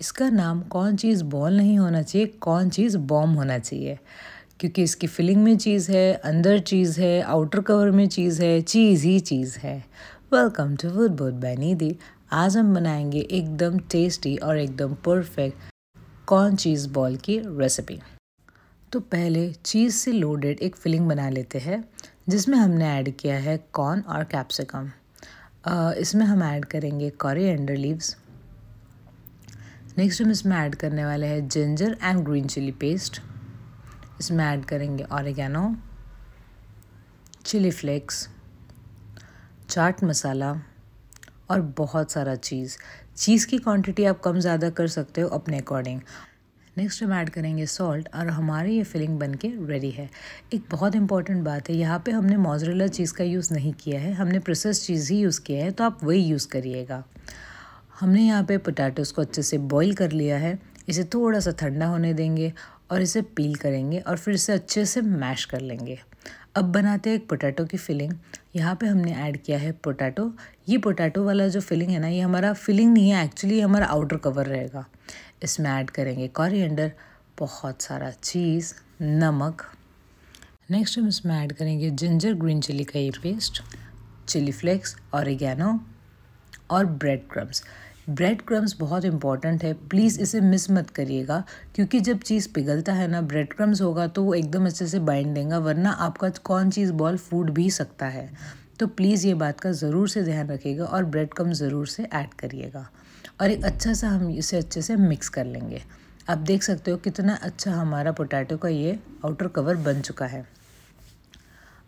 इसका नाम कौन चीज़ बॉल नहीं होना चाहिए कौन चीज़ बॉम होना चाहिए क्योंकि इसकी फिलिंग में चीज़ है अंदर चीज़ है आउटर कवर में चीज़ है चीज़ ही चीज़ है वेलकम टू वुड बुद बैनी दी आज हम बनाएंगे एकदम टेस्टी और एकदम परफेक्ट कॉर्न चीज़ बॉल की रेसिपी तो पहले चीज़ से लोडेड एक फिलिंग बना लेते हैं जिसमें हमने ऐड किया है कॉर्न और कैप्सिकम इसमें हम ऐड करेंगे कॉरी लीव्स नेक्स्ट हम इसमें ऐड करने वाले हैं ginger and green chili paste इसमें ऐड करेंगे oregano chili flakes chaat masala और बहुत सारा चीज़ चीज़ की क्वांटिटी आप कम ज़्यादा कर सकते हो अपने अकॉर्डिंग नेक्स्ट हम ऐड करेंगे सॉल्ट और हमारी ये फिलिंग बन के रेडी है एक बहुत इंपॉर्टेंट बात है यहाँ पे हमने मोजरेला चीज़ का यूज़ नहीं किया है हमने प्रोसेस चीज़ ही यूज़ किया है तो आप वही यूज़ करिएगा हमने यहाँ पे पोटैटोज़ को अच्छे से बॉईल कर लिया है इसे थोड़ा सा ठंडा होने देंगे और इसे पील करेंगे और फिर इसे अच्छे से मैश कर लेंगे अब बनाते हैं एक पोटैटो की फिलिंग यहाँ पे हमने ऐड किया है पोटैटो ये पोटैटो वाला जो फिलिंग है ना ये हमारा फिलिंग नहीं है एक्चुअली हमारा आउटर कवर रहेगा इसमें ऐड करेंगे कॉरिएंडर बहुत सारा चीज़ नमक नेक्स्ट हम इसमें ऐड करेंगे जिंजर ग्रीन चिली का ये पेस्ट चिली फ्लेक्स ऑरिगेनो और ब्रेड क्रम्स ब्रेड क्रम्स बहुत इंपॉर्टेंट है प्लीज़ इसे मिस मत करिएगा क्योंकि जब चीज़ पिघलता है ना ब्रेड क्रम्स होगा तो वो एकदम अच्छे से बाइंड देगा वरना आपका कौन चीज़ बॉल फूट भी सकता है तो प्लीज़ ये बात का ज़रूर से ध्यान रखिएगा और ब्रेड क्रम्स ज़रूर से ऐड करिएगा और एक अच्छा सा हम इसे अच्छे से मिक्स कर लेंगे आप देख सकते हो कितना अच्छा हमारा पोटैटो का ये आउटर कवर बन चुका है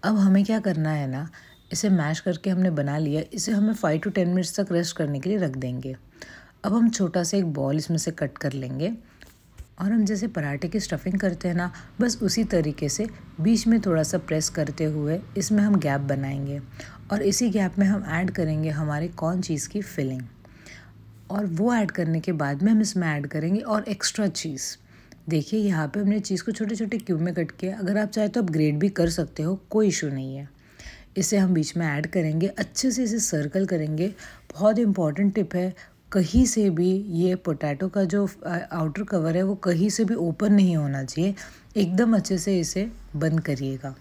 अब हमें क्या करना है ना इसे मैश करके हमने बना लिया इसे हमें फ़ाइव टू टेन मिनट्स तक रेस्ट करने के लिए रख देंगे अब हम छोटा सा एक बॉल इसमें से कट कर लेंगे और हम जैसे पराठे की स्टफिंग करते हैं ना बस उसी तरीके से बीच में थोड़ा सा प्रेस करते हुए इसमें हम गैप बनाएंगे और इसी गैप में हम ऐड करेंगे हमारे कौन चीज़ की फिलिंग और वो ऐड करने के बाद में हम इसमें ऐड करेंगे और एक्स्ट्रा चीज़ देखिए यहाँ पे हमने चीज़ को छोटे छोटे क्यूब में कट किया अगर आप चाहे तो आप ग्रेड भी कर सकते हो कोई इशू नहीं है इसे हम बीच में ऐड करेंगे अच्छे से इसे सर्कल करेंगे बहुत इंपॉर्टेंट टिप है कहीं से भी ये पोटैटो का जो आउटर कवर है वो कहीं से भी ओपन नहीं होना चाहिए एकदम अच्छे से इसे बंद करिएगा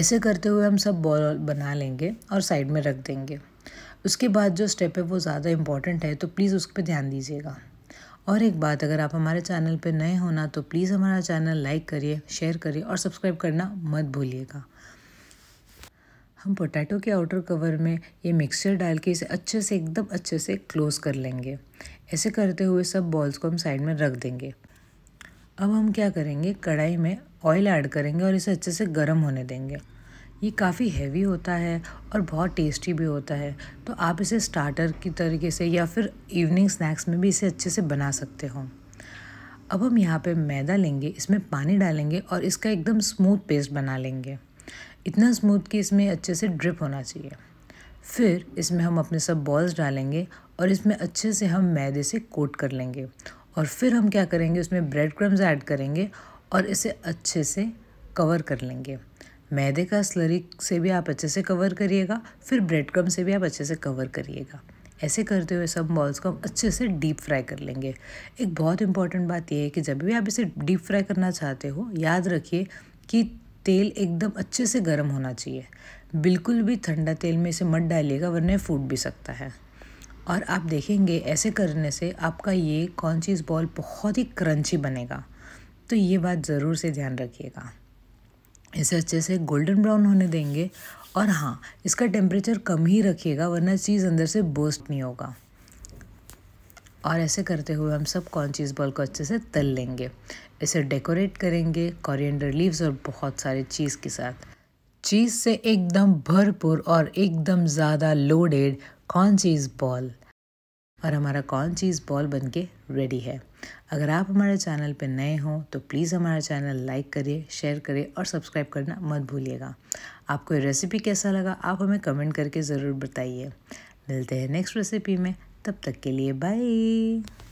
ऐसे करते हुए हम सब बॉल बना लेंगे और साइड में रख देंगे उसके बाद जो स्टेप है वो ज़्यादा इम्पॉर्टेंट है तो प्लीज़ उस पर ध्यान दीजिएगा और एक बात अगर आप हमारे चैनल पर नए होना तो प्लीज़ हमारा चैनल लाइक करिए शेयर करिए और सब्सक्राइब करना मत भूलिएगा हम पोटैटो के आउटर कवर में ये मिक्सचर डाल के इसे अच्छे से एकदम अच्छे से क्लोज़ कर लेंगे ऐसे करते हुए सब बॉल्स को हम साइड में रख देंगे अब हम क्या करेंगे कढ़ाई में ऑयल ऐड करेंगे और इसे अच्छे से गर्म होने देंगे ये काफ़ी हैवी होता है और बहुत टेस्टी भी होता है तो आप इसे स्टार्टर की तरीके से या फिर इवनिंग स्नैक्स में भी इसे अच्छे से बना सकते हो अब हम यहाँ पे मैदा लेंगे इसमें पानी डालेंगे और इसका एकदम स्मूथ पेस्ट बना लेंगे इतना स्मूथ कि इसमें अच्छे से ड्रिप होना चाहिए फिर इसमें हम अपने सब बॉल्स डालेंगे और इसमें अच्छे से हम मैदे से कोट कर लेंगे और फिर हम क्या करेंगे उसमें ब्रेड क्रम्स ऐड करेंगे और इसे अच्छे से कवर कर लेंगे मैदे का स्लरी से भी आप अच्छे से कवर करिएगा फिर ब्रेड क्रम से भी आप अच्छे से कवर करिएगा ऐसे करते हुए सब बॉल्स को हम अच्छे से डीप फ्राई कर लेंगे एक बहुत इंपॉर्टेंट बात यह है कि जब भी आप इसे डीप फ्राई करना चाहते हो याद रखिए कि तेल एकदम अच्छे से गर्म होना चाहिए बिल्कुल भी ठंडा तेल में इसे मत डालिएगा वरना फूट भी सकता है और आप देखेंगे ऐसे करने से आपका ये कौन चीज़ बॉल बहुत ही क्रंची बनेगा तो ये बात ज़रूर से ध्यान रखिएगा इसे अच्छे से गोल्डन ब्राउन होने देंगे और हाँ इसका टेम्परेचर कम ही रखिएगा वरना चीज़ अंदर से बोस्ट नहीं होगा और ऐसे करते हुए हम सब चीज़ बॉल को अच्छे से तल लेंगे इसे डेकोरेट करेंगे कॉरियडर लीव्स और बहुत सारे चीज़ के साथ चीज़ से एकदम भरपूर और एकदम ज़्यादा लोडेड कॉर्न चीज़ बॉल और हमारा कॉर्न चीज़ बॉल बन के रेडी है अगर आप हमारे चैनल पर नए हों तो प्लीज़ हमारा चैनल लाइक करिए शेयर करिए और सब्सक्राइब करना मत भूलिएगा आपको ये रेसिपी कैसा लगा आप हमें कमेंट करके ज़रूर बताइए मिलते हैं नेक्स्ट रेसिपी में तब तक के लिए बाय